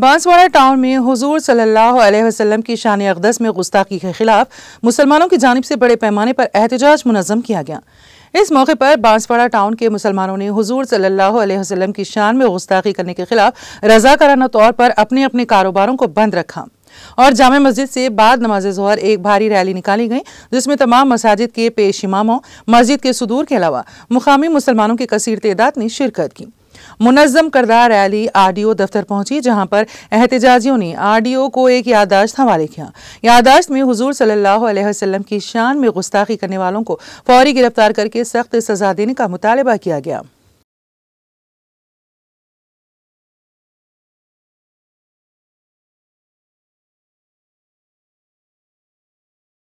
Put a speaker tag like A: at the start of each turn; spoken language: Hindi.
A: बांसवाड़ा टाउन में हुजूर सल्लल्लाहु अलैहि वसल्लम की शान अकदस में गुस्ताखी के खिलाफ मुसलमानों की जानब से बड़े पैमाने पर एहतजाज मुनज़म किया गया इस मौके पर बांसवाड़ा टाउन के मुसलमानों ने हुजूर सल्लल्लाहु अलैहि वसल्लम की शान में गुस्ताखी करने के खिलाफ रजाकाराना तौर पर अपने अपने कारोबारों को बंद रखा और जाम मस्जिद से बाद नमाज जहर एक भारी रैली निकाली गई जिसमें तमाम मसाजिद के पेश इमामों मस्जिद के सदूर के अलावा मुकामी मुसलमानों की कसर तदाद ने शिरकत की मुनजम करदार रैली आरडीओ दफ्तर पहुंची जहां पर एहतजाजियों ने आरडीओ को एक याददाश्त हवाले किया यादाश्त में हुजूर सल्लल्लाहु अलैहि वसल्लम की शान में गुस्ताखी करने वालों को फौरी गिरफ्तार करके सख्त सजा देने का मुतालबा
B: किया गया